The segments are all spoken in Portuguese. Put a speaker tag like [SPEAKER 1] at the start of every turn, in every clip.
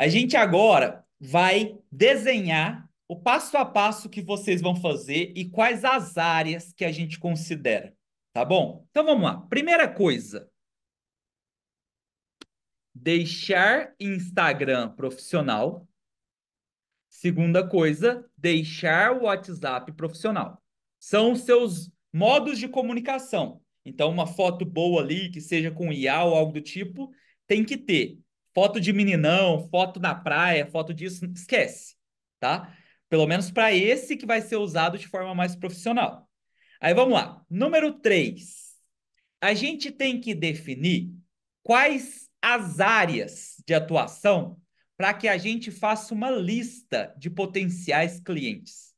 [SPEAKER 1] A gente agora vai desenhar o passo a passo que vocês vão fazer e quais as áreas que a gente considera, tá bom? Então vamos lá. Primeira coisa, deixar Instagram profissional. Segunda coisa, deixar o WhatsApp profissional. São os seus modos de comunicação. Então, uma foto boa ali, que seja com IA ou algo do tipo, tem que ter. Foto de meninão, foto na praia, foto disso, esquece, tá? Pelo menos para esse que vai ser usado de forma mais profissional. Aí vamos lá. Número 3. A gente tem que definir quais as áreas de atuação para que a gente faça uma lista de potenciais clientes.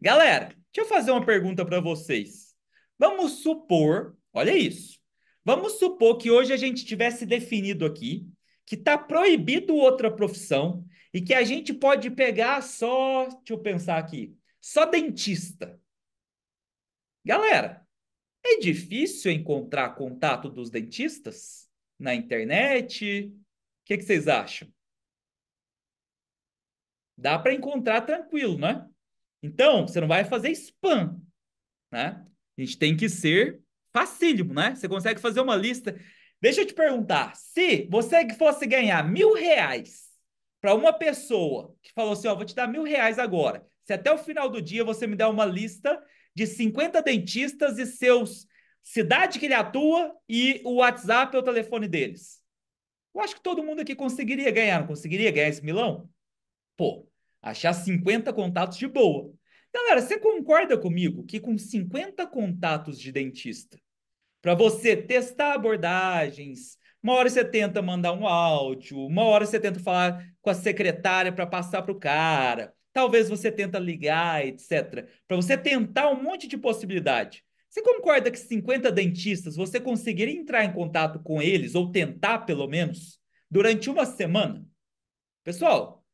[SPEAKER 1] Galera, deixa eu fazer uma pergunta para vocês. Vamos supor, olha isso. Vamos supor que hoje a gente tivesse definido aqui que está proibido outra profissão e que a gente pode pegar só, deixa eu pensar aqui, só dentista. Galera, é difícil encontrar contato dos dentistas na internet? O que, que vocês acham? Dá para encontrar tranquilo, né? Então, você não vai fazer spam, né? A gente tem que ser facílimo, né? Você consegue fazer uma lista. Deixa eu te perguntar, se você fosse ganhar mil reais para uma pessoa que falou assim, ó, vou te dar mil reais agora, se até o final do dia você me der uma lista de 50 dentistas e seus cidade que ele atua e o WhatsApp ou o telefone deles. Eu acho que todo mundo aqui conseguiria ganhar, não conseguiria ganhar esse milão? Pô, achar 50 contatos de boa. Galera, você concorda comigo que com 50 contatos de dentista para você testar abordagens. Uma hora você tenta mandar um áudio, uma hora você tenta falar com a secretária para passar para o cara. Talvez você tenta ligar, etc. Para você tentar um monte de possibilidade. Você concorda que 50 dentistas você conseguiria entrar em contato com eles, ou tentar pelo menos, durante uma semana? Pessoal,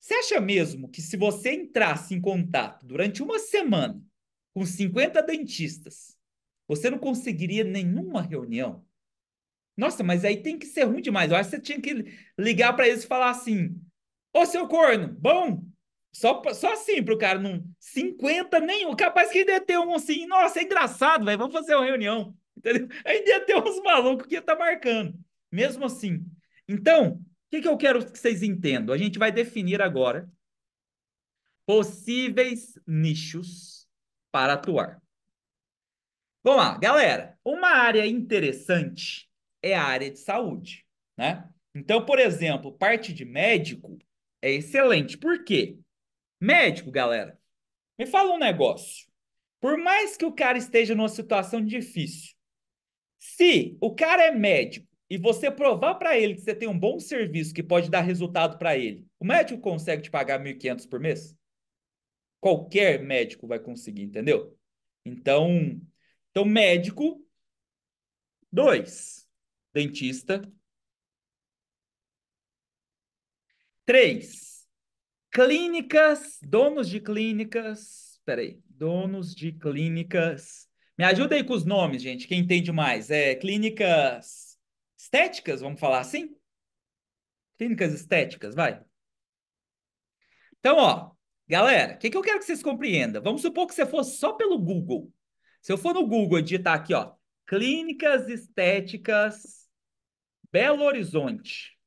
[SPEAKER 1] você acha mesmo que se você entrasse em contato durante uma semana com 50 dentistas, você não conseguiria nenhuma reunião. Nossa, mas aí tem que ser ruim demais. Eu acho que você tinha que ligar para eles e falar assim: Ô seu corno, bom? Só, só assim pro cara, não. 50 nenhum. Capaz que ainda ter um assim. Nossa, é engraçado, velho. Vamos fazer uma reunião. Entendeu? Ainda ia ter uns malucos que ia estar tá marcando. Mesmo assim. Então, o que, que eu quero que vocês entendam? A gente vai definir agora possíveis nichos para atuar. Vamos lá, galera. Uma área interessante é a área de saúde, né? Então, por exemplo, parte de médico é excelente. Por quê? Médico, galera, me fala um negócio. Por mais que o cara esteja numa situação difícil, se o cara é médico e você provar para ele que você tem um bom serviço que pode dar resultado para ele, o médico consegue te pagar 1.500 por mês? Qualquer médico vai conseguir, entendeu? Então, então, médico, dois. Dentista, três. Clínicas, donos de clínicas. Espera aí. Donos de clínicas. Me ajuda aí com os nomes, gente, quem entende mais. É clínicas estéticas, vamos falar assim? Clínicas estéticas, vai. Então, ó, galera, o que, que eu quero que vocês compreendam? Vamos supor que você fosse só pelo Google. Se eu for no Google e digitar aqui, ó, clínicas estéticas Belo Horizonte.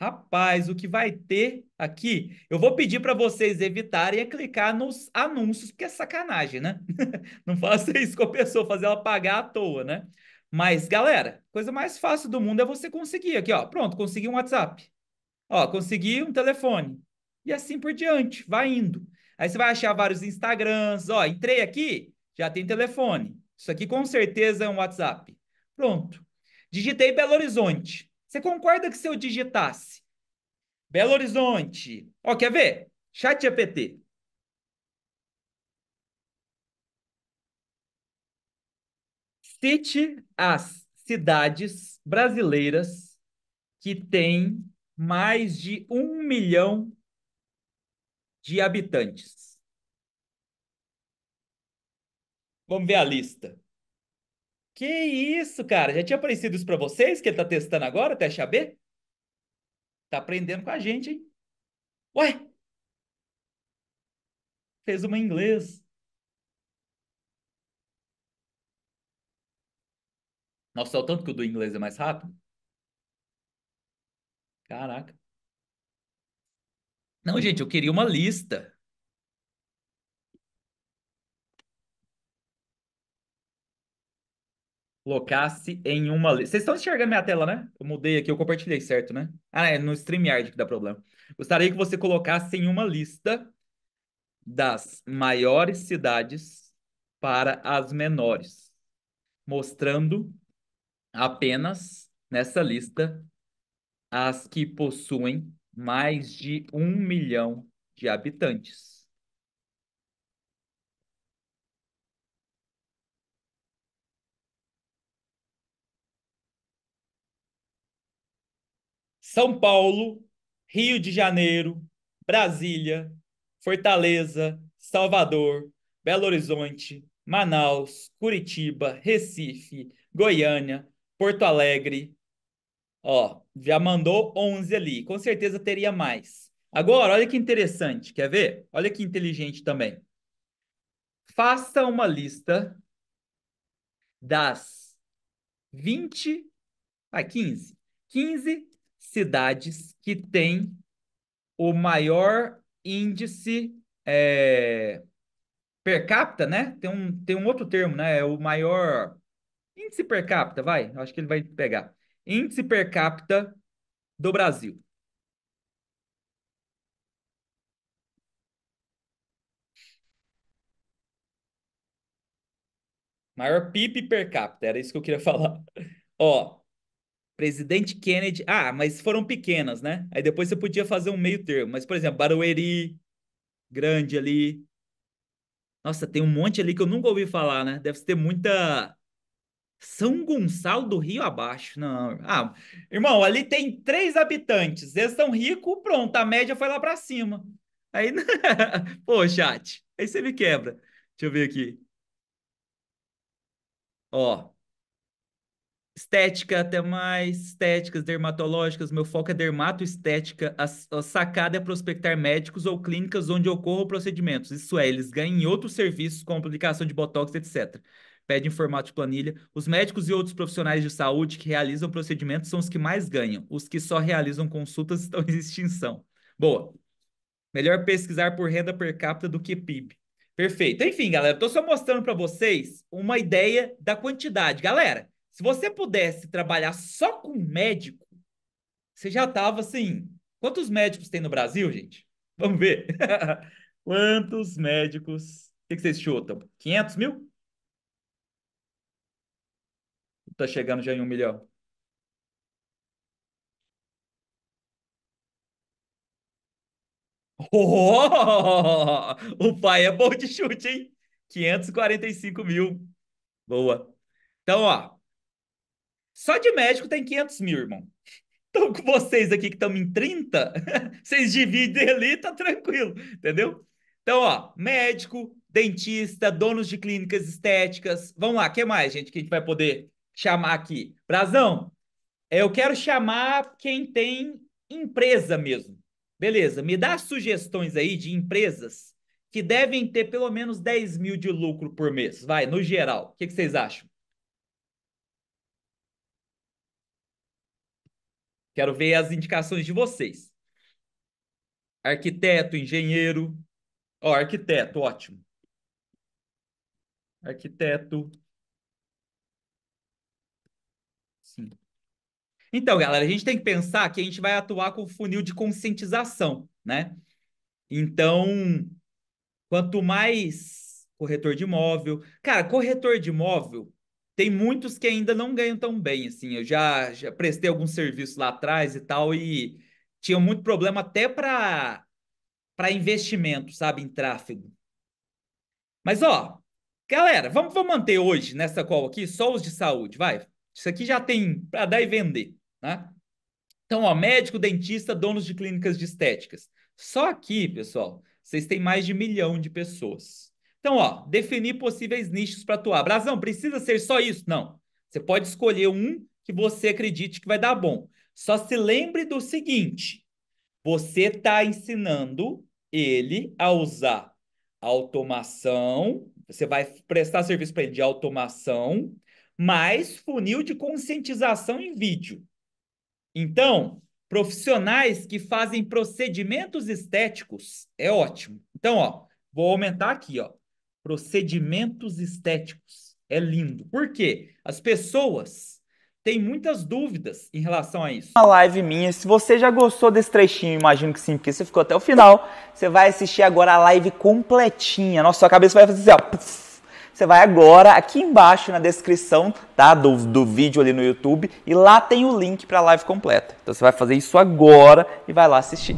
[SPEAKER 1] Rapaz, o que vai ter aqui? Eu vou pedir para vocês evitarem é clicar nos anúncios, porque é sacanagem, né? Não faça isso com a pessoa, fazer ela pagar à toa, né? Mas, galera, coisa mais fácil do mundo é você conseguir aqui, ó. Pronto, consegui um WhatsApp. Ó, consegui um telefone. E assim por diante, vai indo. Aí você vai achar vários Instagrams. Ó, entrei aqui, já tem telefone. Isso aqui com certeza é um WhatsApp. Pronto. Digitei Belo Horizonte. Você concorda que se eu digitasse Belo Horizonte? Ó, quer ver? Chat GPT. Cite as cidades brasileiras que têm mais de um milhão de habitantes. Vamos ver a lista. Que isso, cara? Já tinha aparecido isso para vocês que ele está testando agora, teste AB? Tá aprendendo com a gente, hein? Ué! Fez uma em inglês. Nossa, é o tanto que o do inglês é mais rápido. Caraca. Não, gente, eu queria uma lista. Colocasse em uma lista. Vocês estão enxergando minha tela, né? Eu mudei aqui, eu compartilhei, certo, né? Ah, é no StreamYard que dá problema. Gostaria que você colocasse em uma lista das maiores cidades para as menores, mostrando apenas nessa lista as que possuem mais de um milhão de habitantes. São Paulo, Rio de Janeiro, Brasília, Fortaleza, Salvador, Belo Horizonte, Manaus, Curitiba, Recife, Goiânia, Porto Alegre, Ó, já mandou 11 ali. Com certeza teria mais. Agora, olha que interessante. Quer ver? Olha que inteligente também. Faça uma lista das 20 a 15. 15 cidades que têm o maior índice é, per capita, né? Tem um, tem um outro termo, né? É o maior índice per capita, vai. Acho que ele vai pegar índice per capita do Brasil. Maior PIB per capita, era isso que eu queria falar. Ó, presidente Kennedy. Ah, mas foram pequenas, né? Aí depois você podia fazer um meio termo. Mas, por exemplo, Barueri, grande ali. Nossa, tem um monte ali que eu nunca ouvi falar, né? Deve ter muita são Gonçalo do Rio abaixo, não. Ah, irmão, ali tem três habitantes. Eles são ricos, pronto, a média foi lá para cima. Aí, pô, chat, aí você me quebra. Deixa eu ver aqui. Ó. Estética, até mais. Estéticas, dermatológicas. Meu foco é dermatoestética. A, a sacada é prospectar médicos ou clínicas onde ocorram procedimentos. Isso é, eles ganham em outros serviços, como aplicação de botox, etc pede em formato de planilha. Os médicos e outros profissionais de saúde que realizam procedimentos são os que mais ganham. Os que só realizam consultas estão em extinção. Boa. Melhor pesquisar por renda per capita do que PIB. Perfeito. Enfim, galera, estou só mostrando para vocês uma ideia da quantidade. Galera, se você pudesse trabalhar só com médico, você já estava assim. Quantos médicos tem no Brasil, gente? Vamos ver. Quantos médicos? O que vocês chutam? 500 mil? tá chegando já em um milhão? Oh, o pai é bom de chute, hein? 545 mil. Boa. Então, ó. Só de médico tem 500 mil, irmão. Então, com vocês aqui que estão em 30, vocês dividem ali, tá tranquilo, entendeu? Então, ó, médico, dentista, donos de clínicas estéticas. Vamos lá, o que mais, gente, que a gente vai poder chamar aqui. Brazão, é, eu quero chamar quem tem empresa mesmo. Beleza, me dá sugestões aí de empresas que devem ter pelo menos 10 mil de lucro por mês. Vai, no geral. O que, que vocês acham? Quero ver as indicações de vocês. Arquiteto, engenheiro. Ó, oh, arquiteto, ótimo. Arquiteto, Então, galera, a gente tem que pensar que a gente vai atuar com o funil de conscientização, né? Então, quanto mais corretor de imóvel. Cara, corretor de imóvel, tem muitos que ainda não ganham tão bem, assim. Eu já, já prestei algum serviço lá atrás e tal, e tinha muito problema até para para investimento, sabe, em tráfego. Mas, ó, galera, vamos, vamos manter hoje nessa call aqui só os de saúde, vai. Isso aqui já tem para dar e vender. Né? Então, ó, médico, dentista, donos de clínicas de estéticas. Só aqui, pessoal, vocês têm mais de milhão de pessoas. Então, ó, definir possíveis nichos para atuar. Brasão, precisa ser só isso? Não. Você pode escolher um que você acredite que vai dar bom. Só se lembre do seguinte: você está ensinando ele a usar automação, você vai prestar serviço para ele de automação, mais funil de conscientização em vídeo. Então, profissionais que fazem procedimentos estéticos é ótimo. Então, ó, vou aumentar aqui, ó. Procedimentos estéticos é lindo. Por quê? As pessoas têm muitas dúvidas em relação a isso. Uma live minha, se você já gostou desse trechinho, imagino que sim, porque você ficou até o final, você vai assistir agora a live completinha. Nossa, sua cabeça vai fazer assim, ó você vai agora aqui embaixo na descrição tá, do, do vídeo ali no YouTube e lá tem o link para a live completa. Então você vai fazer isso agora e vai lá assistir.